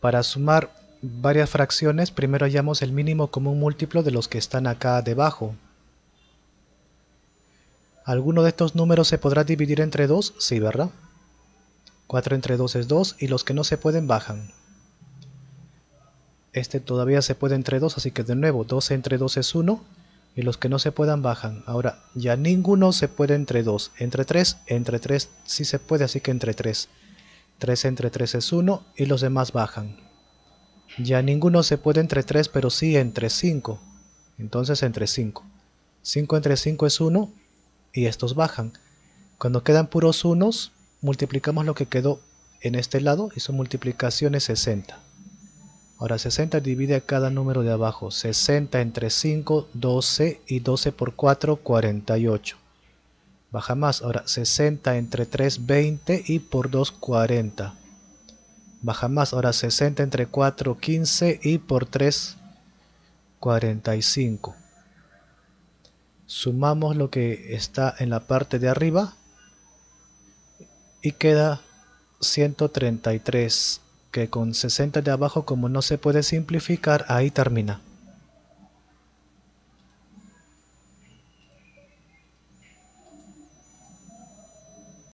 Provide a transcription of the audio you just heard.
Para sumar varias fracciones, primero hallamos el mínimo común múltiplo de los que están acá debajo. ¿Alguno de estos números se podrá dividir entre 2? Sí, ¿verdad? 4 entre 2 es 2 y los que no se pueden bajan. Este todavía se puede entre 2, así que de nuevo 12 entre 2 es 1 y los que no se puedan bajan. Ahora ya ninguno se puede entre 2, entre 3, entre 3 sí se puede, así que entre 3. 3 entre 3 es 1 y los demás bajan. Ya ninguno se puede entre 3 pero sí entre 5, entonces entre 5. 5 entre 5 es 1 y estos bajan. Cuando quedan puros unos, multiplicamos lo que quedó en este lado y su multiplicación es 60. Ahora 60 divide a cada número de abajo. 60 entre 5, 12 y 12 por 4, 48 baja más. Ahora 60 entre 3, 20 y por 2, 40. Baja más. Ahora 60 entre 4, 15 y por 3, 45. Sumamos lo que está en la parte de arriba y queda 133 que con 60 de abajo como no se puede simplificar ahí termina.